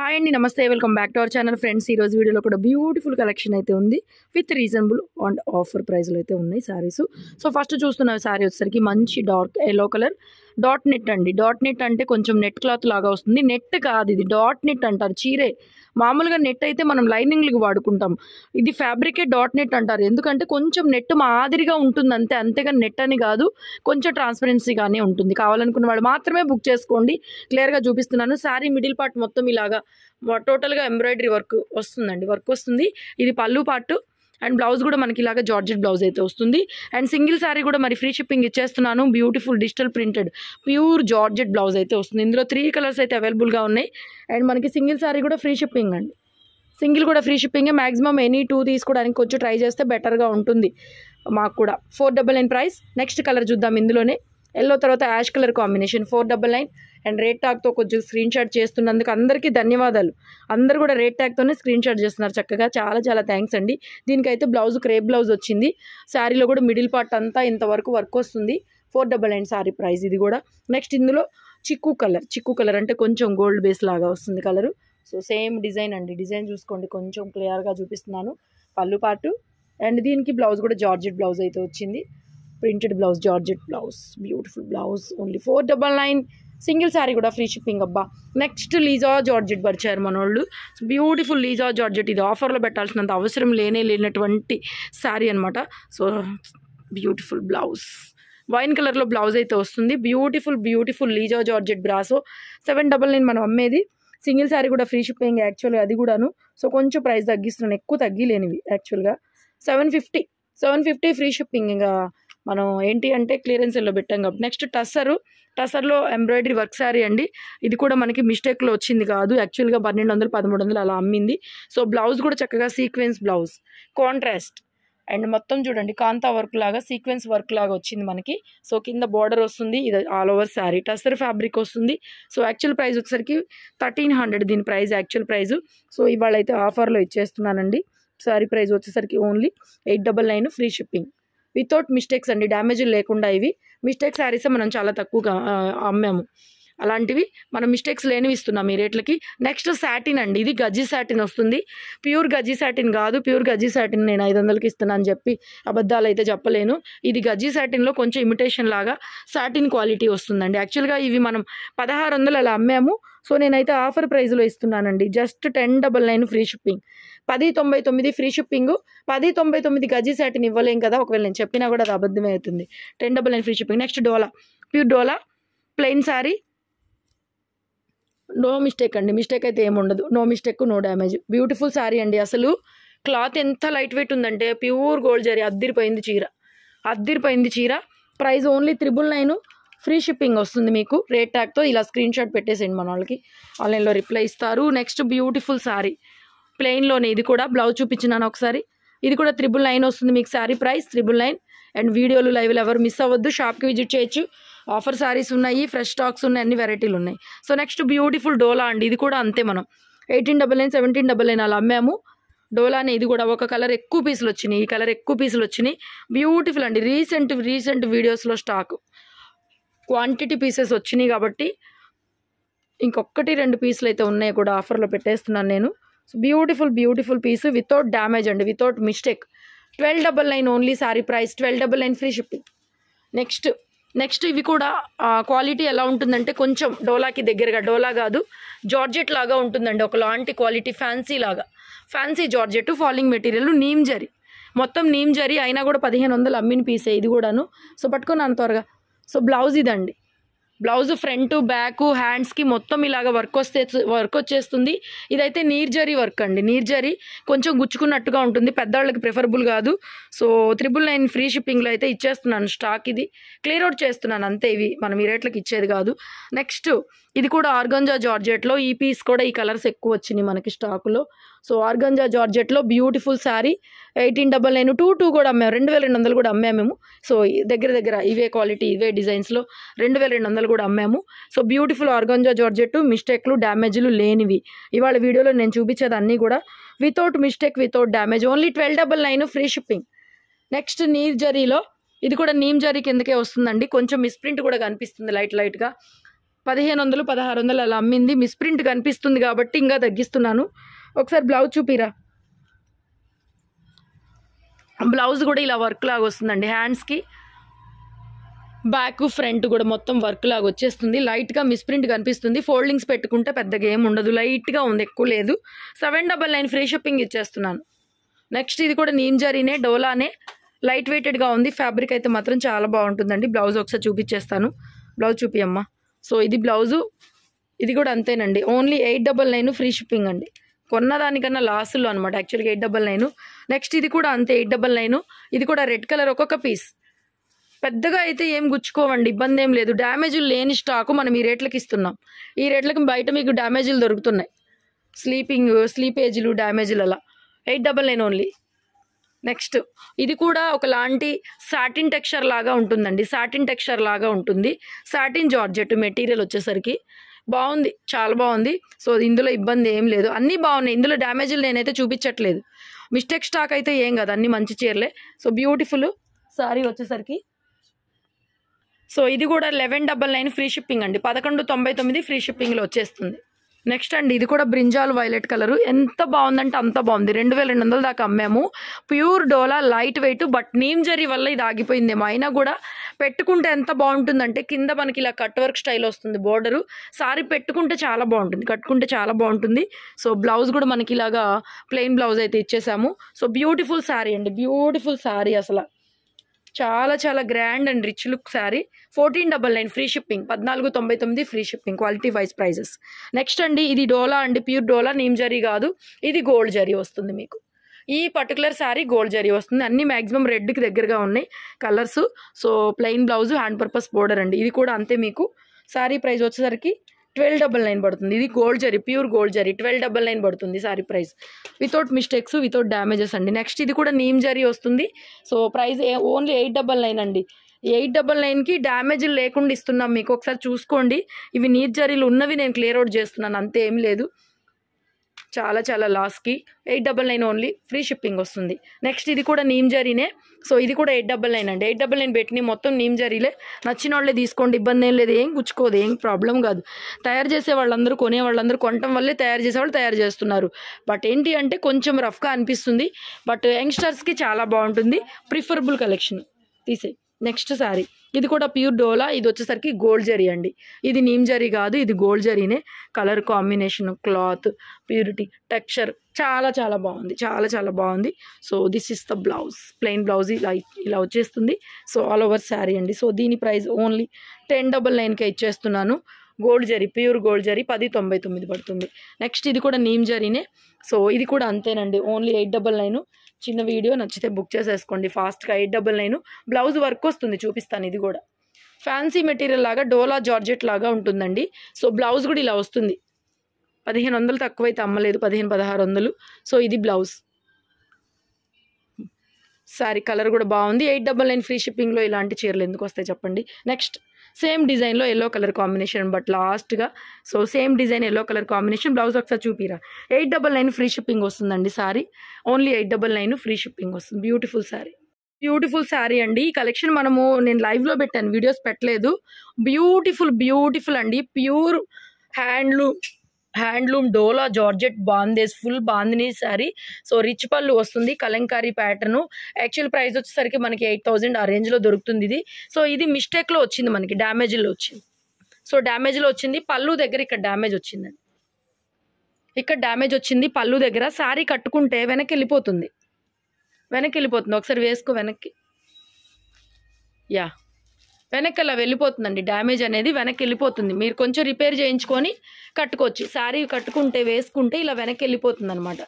hi అండి నమస్తే welcome back to our channel friends ఈరోజు వీడియోలో కూడా బ్యూటిఫుల్ కలెక్షన్ అయితే ఉంది విత్ రీజనబుల్ అండ్ ఆఫర్ ప్రైస్లో అయితే ఉన్నాయి శారీస్ సో ఫస్ట్ చూస్తున్న శారీ వచ్చేసరికి మంచి dark yellow colour dot net అండి డాట్ నెట్ అంటే కొంచెం నెట్ క్లాత్ లాగా వస్తుంది నెట్ కాదు ఇది డాట్ నెట్ అంటారు చీరే మామూలుగా నెట్ అయితే మనం లైనింగ్లకు వాడుకుంటాం ఇది ఫ్యాబ్రికే డాట్ నెట్ అంటారు ఎందుకంటే కొంచెం నెట్ మాదిరిగా ఉంటుంది అంతే అంతేగాని నెట్ అని కాదు కొంచెం ట్రాన్స్పరెన్సీగానే ఉంటుంది కావాలనుకున్న వాళ్ళు మాత్రమే బుక్ చేసుకోండి క్లియర్గా చూపిస్తున్నాను శారీ మిడిల్ పార్ట్ మొత్తం ఇలాగా టోటల్గా ఎంబ్రాయిడరీ వర్క్ వస్తుందండి వర్క్ వస్తుంది ఇది పళ్ళు పార్టు అండ్ బ్లౌజ్ కూడా మనకి ఇలాగ జార్జెట్ బ్లౌజ్ అయితే వస్తుంది అండ్ సింగిల్ శారీ కూడా మరి ఫ్రీ షిప్పింగ్ ఇచ్చేస్తున్నాను beautiful digital printed pure georgette blouse అయితే వస్తుంది ఇందులో త్రీ కలర్స్ అయితే అవైలబుల్గా ఉన్నాయి అండ్ మనకి సింగిల్ శారీ కూడా ఫ్రీ షిప్పింగ్ అండి సింగిల్ కూడా ఫ్రీ షిప్పింగే మ్యాక్సిమం ఎనీ టూ తీసుకోవడానికి కొంచెం ట్రై చేస్తే బెటర్గా ఉంటుంది మాకు కూడా four double nine price next colour చూద్దాం ఇందులోనే ఎల్లో తర్వాత ash colour combination four double nine and rate ట్యాగ్తో కొంచెం స్క్రీన్ షాట్ చేస్తున్నందుకు అందరికీ ధన్యవాదాలు అందరు కూడా రేట్ ట్యాగ్తోనే స్క్రీన్ షాట్ చేస్తున్నారు చక్కగా చాలా చాలా థ్యాంక్స్ అండి దీనికైతే బ్లౌజ్ క్రేప్ బ్లౌజ్ వచ్చింది శారీలో కూడా మిడిల్ పార్ట్ అంతా ఇంతవరకు వర్క్ వస్తుంది four double nine sari price ఇది కూడా నెక్స్ట్ ఇందులో చిక్కు కలర్ చిక్కు కలర్ అంటే కొంచెం గోల్డ్ బేస్ లాగా వస్తుంది కలరు సో సేమ్ డిజైన్ అండి డిజైన్ చూసుకోండి కొంచెం క్లియర్గా చూపిస్తున్నాను పళ్ళు పాటు అండ్ దీనికి బ్లౌజ్ కూడా జార్జెట్ బ్లౌజ్ అయితే వచ్చింది printed blouse georgette blouse beautiful blouse only four double nine single sari కూడా ఫ్రీ షిప్పింగ్ అబ్బా నెక్స్ట్ లీజా జార్జెట్ పరిచారు మనోళ్ళు బ్యూటిఫుల్ లీజా జార్జెట్ ఇది ఆఫర్లో పెట్టాల్సినంత అవసరం లేనే లేనటువంటి శారీ అనమాట సో బ్యూటిఫుల్ బ్లౌజ్ వైన్ కలర్లో బ్లౌజ్ అయితే వస్తుంది బ్యూటిఫుల్ బ్యూటిఫుల్ లీజా georgette brasso seven double nine మనం అమ్మేది సింగిల్ శారీ కూడా ఫ్రీ షిప్పింగ్ యాక్చువల్గా అది కూడాను సో కొంచెం ప్రైస్ తగ్గిస్తున్నాను ఎక్కువ తగ్గిలేనివి యాక్చువల్గా seven fifty seven fifty free shipping ఇంకా మనం ఏంటి అంటే క్లియరెన్స్లో పెట్టాం కాబట్టి నెక్స్ట్ టస్సరు టసర్లో ఎంబ్రాయిడరీ వర్క్ శారీ అండి ఇది కూడా మనకి మిస్టేక్లో వచ్చింది కాదు యాక్చువల్గా పన్నెండు వందలు పదమూడు వందలు అలా అమ్మింది సో బ్లౌజ్ కూడా చక్కగా సీక్వెన్స్ బ్లౌజ్ కాంట్రాస్ట్ అండ్ మొత్తం చూడండి కాంతా వర్క్ లాగా సీక్వెన్స్ వర్క్ లాగా వచ్చింది మనకి సో కింద బార్డర్ వస్తుంది ఇది all over sari tussar fabric వస్తుంది సో యాక్చువల్ ప్రైజ్ వచ్చేసరికి థర్టీన్ హండ్రెడ్ దీని ప్రైజ్ యాక్చువల్ ప్రైజు సో ఇవాళ అయితే ఆఫర్లో ఇచ్చేస్తున్నానండి శారీ ప్రైజ్ వచ్చేసరికి only eight double nine free shipping without mistakes అండి డ్యామేజ్ లేకుండా ఇవి మిస్టేక్ శారీసే మనం చాలా తక్కువగా అమ్మాము అలాంటివి మనం మిస్టేక్స్ లేనివి ఇస్తున్నాం ఈ రేట్లకి నెక్స్ట్ సాటిన్ అండి ఇది గజ్జి సాటిన్ వస్తుంది ప్యూర్ గజ్జి సాటిన్ కాదు ప్యూర్ గజ్జి సాటిన్ నేను ఐదు వందలకి ఇస్తున్నాను చెప్పి అబద్ధాలు అయితే చెప్పలేను ఇది గజ్జి సాటిన్లో కొంచెం ఇమిటేషన్ లాగా సాటిన్ క్వాలిటీ వస్తుందండి యాక్చువల్గా ఇవి మనం పదహారు వందలు అలా అమ్మాము సో నేనైతే ఆఫర్ ప్రైస్లో ఇస్తున్నానండి just ten double nine free shipping పది తొంభై తొమ్మిది ఫ్రీ షిప్పింగ్ పది తొంభై తొమ్మిది గజీ సాటిన్ ఇవ్వలేం కదా ఒకవేళ నేను చెప్పినా కూడా అది అబద్ధమే అవుతుంది ten double nine free shipping next dola pure dola plain sari no mistake అండి మిస్టేక్ అయితే ఏముండదు no mistake no damage beautiful sari అండి అసలు క్లాత్ ఎంత లైట్ వెయిట్ ఉందంటే ప్యూర్ గోల్డ్ జరీ అద్దిరిపోయింది చీర అద్దిరిపోయింది చీర price only triple nine free shipping వస్తుంది మీకు రేట్ ట్యాగ్తో ఇలా స్క్రీన్ షాట్ పెట్టేసేయండి మన వాళ్ళకి ఆన్లైన్లో రిప్లై ఇస్తారు నెక్స్ట్ బ్యూటిఫుల్ శారీ ప్లెయిన్లోనే ఇది కూడా బ్లౌజ్ చూపించినాను ఒకసారి ఇది కూడా త్రిబుల్ నైన్ వస్తుంది మీకు sari price triple nine and వీడియోలు లైవ్లు ఎవరు మిస్ అవ్వద్దు షాప్కి విజిట్ చేయొచ్చు ఆఫర్ శారీస్ ఉన్నాయి ఫ్రెష్ స్టాక్స్ ఉన్నాయి అన్ని వెరైటీలు ఉన్నాయి సో నెక్స్ట్ బ్యూటిఫుల్ డోలా అండి ఇది కూడా అంతే మనం eighteen double nine seventeen double nine అలా అమ్మాము అనే ఇది కూడా ఒక కలర్ ఎక్కువ పీసులు వచ్చినాయి ఈ కలర్ ఎక్కువ పీసులు వచ్చినాయి బ్యూటిఫుల్ అండి రీసెంట్ రీసెంట్ వీడియోస్లో స్టాక్ క్వాంటిటీ పీసెస్ వచ్చినాయి కాబట్టి ఇంకొకటి రెండు పీసులు అయితే ఉన్నాయి కూడా ఆఫర్లో పెట్టేస్తున్నాను నేను beautiful beautiful piece without damage అండి without mistake twelve double nine only sari price twelve double nine free shipping next next ఇవి కూడా క్వాలిటీ ఎలా ఉంటుందంటే కొంచెం డోలాకి దగ్గరగా డోలా కాదు జార్జెట్ లాగా ఉంటుందండి ఒక లాంటి క్వాలిటీ ఫ్యాన్సీ లాగా ఫ్యాన్సీ జార్జెట్ ఫాలింగ్ మెటీరియల్ నీమ్ జరీ మొత్తం నీమ్ జరీ అయినా కూడా పదిహేను వందలు అమ్మిన పీసే ఇది కూడాను సో పట్టుకున్నాను త్వరగా సో బ్లౌజ్ ఇదండి బ్లౌజ్ ఫ్రంట్ బ్యాక్ హ్యాండ్స్కి మొత్తం ఇలాగ వర్క్ వస్తే వర్క్ వచ్చేస్తుంది ఇదైతే నీర్జరీ వర్క్ అండి నీర్జరీ కొంచెం గుచ్చుకున్నట్టుగా ఉంటుంది పెద్దవాళ్ళకి ప్రిఫరబుల్ కాదు సో త్రిబుల్ నైన్ ఫ్రీ షిప్పింగ్లో అయితే ఇచ్చేస్తున్నాను స్టాక్ ఇది క్లియర్ అవుట్ చేస్తున్నాను అంతే ఇవి మనం ఈ రేట్లకు ఇచ్చేది కాదు నెక్స్ట్ ఇది కూడా ఆర్గంజా జార్జెట్లో ఈ పీస్ కూడా ఈ కలర్స్ ఎక్కువ వచ్చినాయి మనకి స్టాకులో సో ఆర్గంజా జార్జెట్లో beautiful sari eighteen double nine two two కూడా అమ్మాము రెండు వేల రెండు వందలు కూడా అమ్మాము మేము సో దగ్గర దగ్గర ఇవే క్వాలిటీ ఇవే డిజైన్స్లో రెండు వేల రెండు వందలు కూడా అమ్మాము సో బ్యూటిఫుల్ ఆర్గంజా జార్జెట్ మిస్టేక్లు డ్యామేజ్లు లేనివి ఇవాళ వీడియోలో నేను చూపించేది అన్నీ కూడా without mistake without damage only twelve double nine free shipping next నీర్ జరీలో ఇది కూడా నీమ్ జరీ కిందకే వస్తుందండి కొంచెం మిస్ప్రింట్ కూడా కనిపిస్తుంది లైట్ లైట్గా పదిహేను వందలు పదహారు వందలు అలా అమ్మింది మిస్ప్రింట్ కనిపిస్తుంది కాబట్టి ఇంకా తగ్గిస్తున్నాను ఒకసారి బ్లౌజ్ చూపిరా బ్లౌజ్ కూడా ఇలా వర్క్ లాగా వస్తుందండి హ్యాండ్స్కి బ్యాక్ ఫ్రంట్ కూడా మొత్తం వర్క్ లాగా వచ్చేస్తుంది లైట్గా మిస్ప్రింట్ కనిపిస్తుంది ఫోల్డింగ్స్ పెట్టుకుంటే పెద్దగా ఏమి ఉండదు లైట్గా ఉంది ఎక్కువ లేదు seven double nine free shipping ఇచ్చేస్తున్నాను నెక్స్ట్ ఇది కూడా నీమ్ జరీనే డోలానే లైట్ వెయిటెడ్గా ఉంది ఫ్యాబ్రిక్ అయితే మాత్రం చాలా బాగుంటుందండి బ్లౌజ్ ఒకసారి చూపించేస్తాను బ్లౌజ్ చూపియమ్మా సో ఇది బ్లౌజు ఇది కూడా అంతేనండి only eight double nine free shipping అండి కొన్న దానికన్నా లాసులు అనమాట యాక్చువల్గా ఎయిట్ డబల్ నైన్ నెక్స్ట్ ఇది కూడా అంతే ఎయిట్ డబల్ నైన్ ఇది కూడా రెడ్ కలర్ ఒక్కొక్క పీస్ పెద్దగా అయితే ఏం గుచ్చుకోవండి ఇబ్బంది ఏం లేదు డ్యామేజీలు లేని స్టాకు మనం ఈ రేట్లకి ఇస్తున్నాం ఈ రేట్లకి బయట మీకు డ్యామేజీలు దొరుకుతున్నాయి స్లీపింగ్ స్లీపేజీలు డ్యామేజీలు అలా eight double nine only next ఇది కూడా ఒకలాంటి సాటిన్ టెక్స్చర్ లాగా ఉంటుందండి సాటిన్ టెక్స్చర్ లాగా ఉంటుంది సాటిన్ జార్జెట్ మెటీరియల్ వచ్చేసరికి బాగుంది చాలా బాగుంది సో ఇందులో ఇబ్బంది ఏం లేదు అన్నీ బాగున్నాయి ఇందులో డ్యామేజ్లు నేనైతే చూపించట్లేదు మిస్టేక్ స్టాక్ అయితే ఏం కాదు అన్నీ మంచి చీరలే సో బ్యూటిఫుల్ సారీ వచ్చేసరికి సో ఇది కూడా eleven double nine free shipping అండి పదకొండు తొంభై తొమ్మిది ఫ్రీ షిప్పింగ్లో వచ్చేస్తుంది నెక్స్ట్ అండి ఇది కూడా బ్రింజాల్ వైలెట్ కలర్ ఎంత బాగుందంటే అంత బాగుంది రెండు వేల రెండు వందల దాకా అమ్మాము pure dola light weight but నీమ్ జరీ వల్ల ఇది ఆగిపోయిందేమో అయినా కూడా పెట్టుకుంటే ఎంత బాగుంటుందంటే కింద మనకి ఇలా కట్ వర్క్ స్టైల్ వస్తుంది బోర్డరు సారీ పెట్టుకుంటే చాలా బాగుంటుంది కట్టుకుంటే చాలా బాగుంటుంది సో బ్లౌజ్ కూడా మనకి ఇలాగా ప్లెయిన్ బ్లౌజ్ అయితే ఇచ్చేసాము సో బ్యూటిఫుల్ శారీ అండి బ్యూటిఫుల్ శారీ అసలు చాలా చాలా grand and rich look sari fourteen double nine free shipping పద్నాలుగు తొంభై తొమ్మిది free shipping quality wise prices next అండి ఇది డోలా అండి ప్యూర్ డోలా నీమ్ జరీ కాదు ఇది గోల్డ్ జరీ వస్తుంది మీకు ఈ పర్టికులర్ శారీ గోల్డ్ జరీ వస్తుంది అన్ని మ్యాక్సిమం రెడ్కి దగ్గరగా ఉన్నాయి colours so plain blouse hand purpose border అండి ఇది కూడా అంతే మీకు శారీ ప్రైస్ వచ్చేసరికి ట్వెల్వ్ డబల్ నైన్ పడుతుంది ఇది gold zari pure gold zari twelve double nine పడుతుంది sari price without mistakes without damages అండి నెక్స్ట్ ఇది కూడా నీమ్ జరీ వస్తుంది so price only eight double nine అండి ఎయిట్ డబల్ నైన్కి డ్యామేజ్ లేకుండా ఇస్తున్నాం మీకు ఒకసారి చూసుకోండి ఇవి నీట్ జరీలు ఉన్నవి నేను క్లియర్ అవుట్ చేస్తున్నాను అంతే ఏం లేదు చాలా చాలా లాస్కి eight double nine only free shipping వస్తుంది నెక్స్ట్ ఇది కూడా నీమ్ జరీనే సో ఇది కూడా ఎయిట్ డబల్ నైన్ అండి ఎయిట్ డబల్ నైన్ పెట్టిన మొత్తం నీమ్ జరీలే నచ్చిన వాళ్ళే తీసుకోండి ఇబ్బంది ఏం లేదు ఏం గుచ్చుకోదు ఏం ప్రాబ్లం కాదు తయారు చేసే వాళ్ళందరూ కొనే వాళ్ళందరూ కొనటం వల్లే తయారు చేసేవాళ్ళు తయారు చేస్తున్నారు బట్ ఏంటి అంటే కొంచెం రఫ్గా అనిపిస్తుంది బట్ యంగ్స్టర్స్కి చాలా బాగుంటుంది ప్రిఫరబుల్ కలెక్షన్ తీసే నెక్స్ట్ సారీ ఇది కూడా ప్యూర్ డోలా ఇది వచ్చేసరికి గోల్డ్ జరీ అండి ఇది నీమ్ జరీ కాదు ఇది గోల్డ్ జరీనే colour combination cloth purity texture చాలా చాలా బాగుంది చాలా చాలా బాగుంది so this is the blouse plain blouse ఇలా ఇలా వచ్చేస్తుంది సో ఆల్ ఓవర్ శారీ అండి సో దీని ప్రైస్ ఓన్లీ టెన్ డబల్ నైన్కే ఇచ్చేస్తున్నాను gold zari pure gold zari పది తొంభై తొమ్మిది పడుతుంది నెక్స్ట్ ఇది కూడా నీమ్ జరీనే సో ఇది కూడా అంతేనండి ఓన్లీ ఎయిట్ డబల్ నైన్ చిన్న వీడియో నచ్చితే బుక్ చేసేసుకోండి ఫాస్ట్గా eight double nine blouse work వస్తుంది చూపిస్తాను ఇది కూడా ఫ్యాన్సీ మెటీరియల్ లాగా డోలా జార్జెట్ లాగా ఉంటుందండి సో బ్లౌజ్ కూడా ఇలా వస్తుంది పదిహేను వందలు తక్కువైతే అమ్మలేదు పదిహేను పదహారు వందలు సో ఇది బ్లౌజ్ శారీ కలర్ కూడా బాగుంది ఎయిట్ డబల్ నైన్ ఫ్రీ షిప్పింగ్లో ఇలాంటి చీరలు ఎందుకు వస్తాయి చెప్పండి నెక్స్ట్ సేమ్ డిజైన్లో ఎల్లో కలర్ కాంబినేషన్ బట్ లాస్ట్గా so same design yellow colour combination blouse ఒకసారి చూపిరా eight double nine free shipping వస్తుందండి sari only eight double nine free shipping వస్తుంది బ్యూటిఫుల్ శారీ బ్యూటిఫుల్ శారీ అండి ఈ కలెక్షన్ మనము నేను లైవ్లో పెట్టాను వీడియోస్ పెట్టలేదు బ్యూటిఫుల్ బ్యూటిఫుల్ అండి pure handloom handloom dola georgette bandhej full bandhani sari so rich పళ్ళు వస్తుంది కలంకారీ ప్యాటర్న్ యాక్చువల్ ప్రైస్ వచ్చేసరికి మనకి ఎయిట్ థౌజండ్ ఆ రేంజ్లో దొరుకుతుంది ఇది సో ఇది మిస్టేక్లో వచ్చింది మనకి డ్యామేజ్లో వచ్చింది సో డ్యామేజ్లో వచ్చింది పళ్ళు దగ్గర ఇక్కడ డ్యామేజ్ వచ్చిందండి ఇక్కడ డ్యామేజ్ వచ్చింది పళ్ళు దగ్గర శారీ కట్టుకుంటే వెనక్కి వెళ్ళిపోతుంది వెనక్కి వెళ్ళిపోతుంది ఒకసారి వేసుకో వెనక్కి యా వెనక్కి అలా వెళ్ళిపోతుందండి డ్యామేజ్ అనేది వెనక్కి వెళ్ళిపోతుంది మీరు కొంచెం రిపేర్ చేయించుకొని కట్టుకోవచ్చు శారీ కట్టుకుంటే వేసుకుంటే ఇలా వెనక్కి వెళ్ళిపోతుంది అనమాట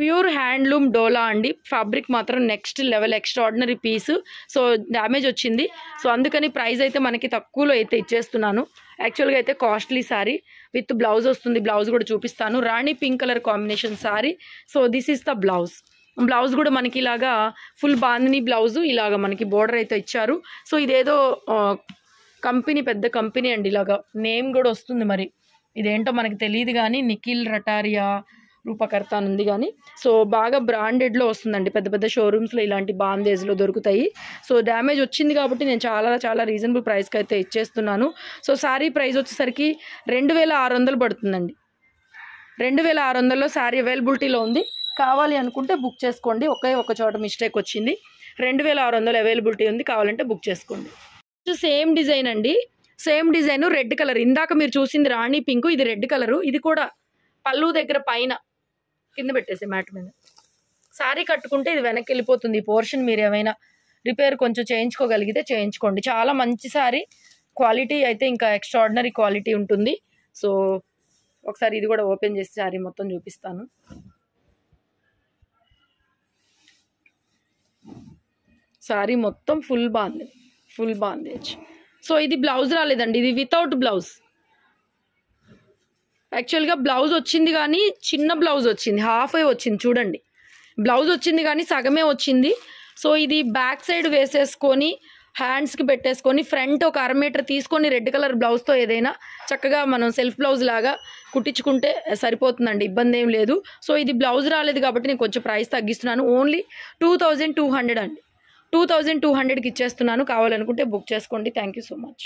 ప్యూర్ హ్యాండ్లూమ్ డోలా అండి ఫ్యాబ్రిక్ మాత్రం next level extraordinary piece so damage వచ్చింది సో అందుకని ప్రైస్ అయితే మనకి తక్కువలో అయితే ఇచ్చేస్తున్నాను యాక్చువల్గా అయితే కాస్ట్లీ శారీ విత్ బ్లౌజ్ వస్తుంది బ్లౌజ్ కూడా చూపిస్తాను rani pink colour combination sari so this is the blouse blouse కూడా మనకి ఇలాగా ఫుల్ బాందిని బ్లౌజు ఇలాగ మనకి బోర్డర్ అయితే ఇచ్చారు సో ఇదేదో కంపెనీ పెద్ద కంపెనీ అండి ఇలాగా నేమ్ కూడా వస్తుంది మరి ఇదేంటో మనకి తెలియదు కానీ నిఖిల్ రటారియా రూపకర్త అని ఉంది కానీ సో బాగా బ్రాండెడ్లో వస్తుందండి పెద్ద పెద్ద షోరూమ్స్లో ఇలాంటి బాందేజ్లో దొరుకుతాయి సో డ్యామేజ్ వచ్చింది కాబట్టి నేను చాలా చాలా రీజనబుల్ ప్రైస్కి అయితే ఇచ్చేస్తున్నాను సో శారీ ప్రైస్ వచ్చేసరికి రెండు వేల ఆరు వందలు పడుతుందండి రెండు వేల ఆరు వందల్లో శారీ అవైలబిలిటీలో ఉంది కావాలి అనుకుంటే బుక్ చేసుకోండి ఒకే ఒక చోట మిస్టేక్ వచ్చింది రెండు వేల ఆరు వందలు అవైలబిలిటీ ఉంది కావాలంటే బుక్ చేసుకోండి సేమ్ డిజైన్ అండి సేమ్ డిజైన్ రెడ్ కలర్ ఇందాక మీరు చూసింది రాణి పింక్ ఇది రెడ్ కలరు ఇది కూడా పళ్ళు దగ్గర పైన కింద పెట్టేసి మ్యాట్ మీద శారీ కట్టుకుంటే ఇది వెనక్కి వెళ్ళిపోతుంది ఈ పోర్షన్ మీరు ఏమైనా రిపేర్ కొంచెం చేయించుకోగలిగితే చేయించుకోండి చాలా మంచి శారీ క్వాలిటీ అయితే ఇంకా ఎక్స్ట్రాడినరీ క్వాలిటీ ఉంటుంది సో ఒకసారి ఇది కూడా ఓపెన్ చేసి శారీ మొత్తం చూపిస్తాను శారీ మొత్తం ఫుల్ బాగుంది ఫుల్ బాందేజ్ సో ఇది బ్లౌజ్ రాలేదండి ఇది వితౌట్ బ్లౌజ్ యాక్చువల్గా బ్లౌజ్ వచ్చింది కానీ చిన్న బ్లౌజ్ వచ్చింది హాఫ్ వచ్చింది చూడండి బ్లౌజ్ వచ్చింది కానీ సగమే వచ్చింది సో ఇది బ్యాక్ సైడ్ వేసేసుకొని హ్యాండ్స్కి పెట్టేసుకొని ఫ్రంట్ ఒక అర మీటర్ తీసుకొని రెడ్ కలర్ బ్లౌజ్తో ఏదైనా చక్కగా మనం సెల్ఫ్ బ్లౌజ్ లాగా కుట్టించుకుంటే సరిపోతుందండి ఇబ్బంది ఏం లేదు సో ఇది బ్లౌజ్ రాలేదు కాబట్టి నేను కొంచెం ప్రైస్ తగ్గిస్తున్నాను only two thousand two hundred అండి టూ థౌజండ్ టూ హండ్రెడ్కి ఇచ్చేస్తున్నాను కావాలనుకుంటే బుక్ చేసుకోండి థ్యాంక్ యూ సో మచ్